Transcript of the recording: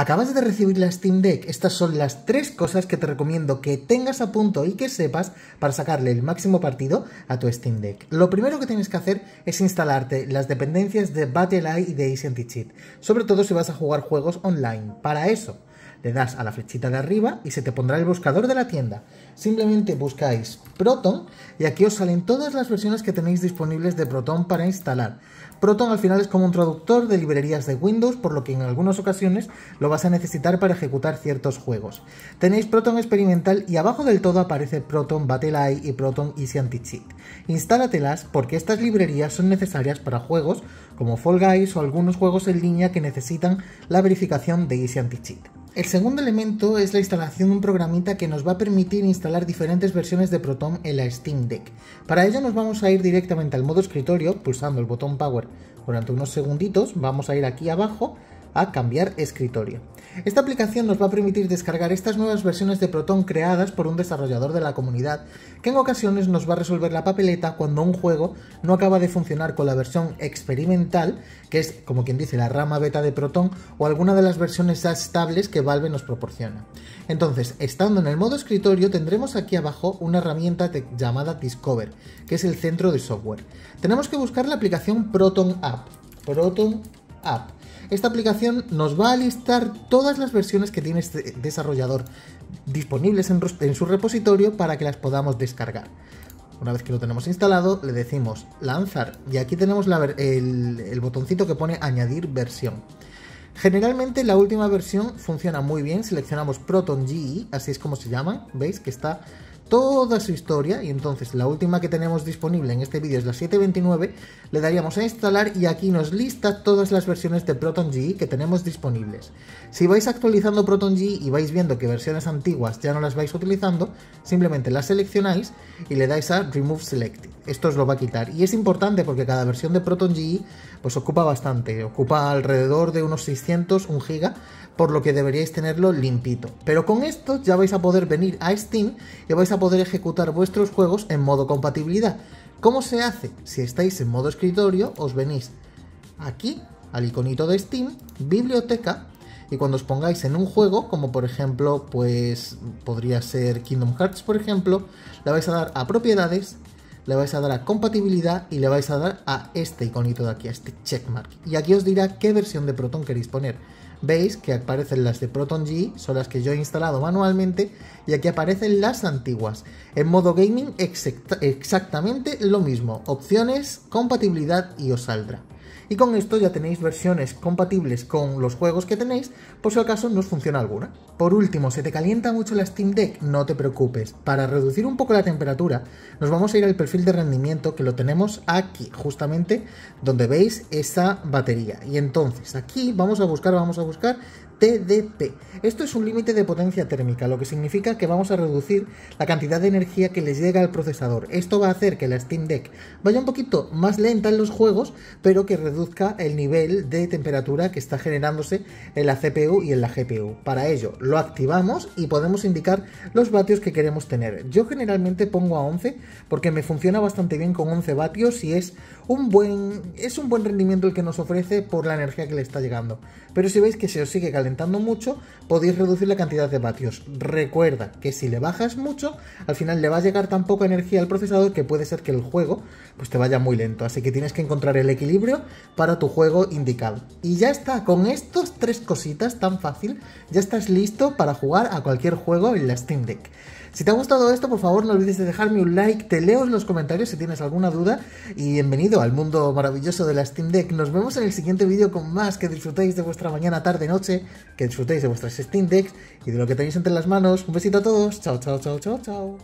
¿Acabas de recibir la Steam Deck? Estas son las tres cosas que te recomiendo que tengas a punto y que sepas para sacarle el máximo partido a tu Steam Deck. Lo primero que tienes que hacer es instalarte las dependencias de BattleEye y de Anti Cheat, sobre todo si vas a jugar juegos online. Para eso, le das a la flechita de arriba y se te pondrá el buscador de la tienda. Simplemente buscáis Proton y aquí os salen todas las versiones que tenéis disponibles de Proton para instalar. Proton al final es como un traductor de librerías de Windows, por lo que en algunas ocasiones lo vas a necesitar para ejecutar ciertos juegos. Tenéis Proton experimental y abajo del todo aparece Proton Eye y Proton Easy Anti-Cheat. Instálatelas porque estas librerías son necesarias para juegos como Fall Guys o algunos juegos en línea que necesitan la verificación de Easy Anti-Cheat. El segundo elemento es la instalación de un programita que nos va a permitir instalar diferentes versiones de Proton en la Steam Deck. Para ello nos vamos a ir directamente al modo escritorio pulsando el botón Power durante unos segunditos, vamos a ir aquí abajo a cambiar escritorio. Esta aplicación nos va a permitir descargar estas nuevas versiones de Proton creadas por un desarrollador de la comunidad, que en ocasiones nos va a resolver la papeleta cuando un juego no acaba de funcionar con la versión experimental, que es como quien dice la rama beta de Proton, o alguna de las versiones ya estables que Valve nos proporciona. Entonces, estando en el modo escritorio, tendremos aquí abajo una herramienta llamada Discover, que es el centro de software. Tenemos que buscar la aplicación Proton App. Proton App esta aplicación nos va a listar todas las versiones que tiene este desarrollador disponibles en, su repositorio para que las podamos descargar. Una vez que lo tenemos instalado, le decimos lanzar y aquí tenemos el, botoncito que pone añadir versión. Generalmente la última versión funciona muy bien, seleccionamos Proton GE, así es como se llama, veis que está toda su historia y entonces la última que tenemos disponible en este vídeo es la 729, le daríamos a instalar y aquí nos lista todas las versiones de Proton GE que tenemos disponibles. Si vais actualizando Proton Proton-G y vais viendo que versiones antiguas ya no las vais utilizando, simplemente las seleccionáis y le dais a Remove Selected. Esto os lo va a quitar y es importante porque cada versión de Proton GE pues ocupa bastante, ocupa alrededor de unos 600, un giga, por lo que deberíais tenerlo limpito. Pero con esto ya vais a poder venir a Steam y vais a poder ejecutar vuestros juegos en modo compatibilidad. ¿Cómo se hace? Si estáis en modo escritorio, os venís aquí al iconito de Steam, biblioteca, y cuando os pongáis en un juego, como por ejemplo, pues podría ser Kingdom Hearts, por ejemplo, la vais a dar a propiedades le vais a dar a compatibilidad y le vais a dar a este iconito de aquí, a este checkmark. Y aquí os dirá qué versión de Proton queréis poner. Veis que aparecen las de Proton G, son las que yo he instalado manualmente, y aquí aparecen las antiguas. En modo gaming exactamente lo mismo, opciones, compatibilidad y os saldrá. Y con esto ya tenéis versiones compatibles con los juegos que tenéis, por si acaso no os funciona alguna. Por último, si te calienta mucho la Steam Deck, no te preocupes. Para reducir un poco la temperatura, nos vamos a ir al perfil de rendimiento que lo tenemos aquí, justamente donde veis esa batería. Y entonces, aquí vamos a buscar, vamos a buscar TDP. Esto es un límite de potencia térmica, lo que significa que vamos a reducir la cantidad de energía que les llega al procesador. Esto va a hacer que la Steam Deck vaya un poquito más lenta en los juegos, pero que reduzca el nivel de temperatura que está generándose en la CPU y en la GPU. Para ello, lo activamos y podemos indicar los vatios que queremos tener. Yo generalmente pongo a 11 porque me funciona bastante bien con 11 vatios y es un buen, es un buen rendimiento el que nos ofrece por la energía que le está llegando. Pero si veis que se os sigue calentando, mucho, podéis reducir la cantidad de vatios. Recuerda que si le bajas mucho, al final le va a llegar tan poca energía al procesador que puede ser que el juego pues te vaya muy lento. Así que tienes que encontrar el equilibrio para tu juego indicado. Y ya está, con estas tres cositas tan fácil, ya estás listo para jugar a cualquier juego en la Steam Deck. Si te ha gustado esto, por favor, no olvides de dejarme un like, te leo en los comentarios si tienes alguna duda y bienvenido al mundo maravilloso de la Steam Deck. Nos vemos en el siguiente vídeo con más, que disfrutéis de vuestra mañana, tarde, noche, que disfrutéis de vuestras Steam Decks y de lo que tenéis entre las manos. Un besito a todos, chao, chao, chao, chao, chao.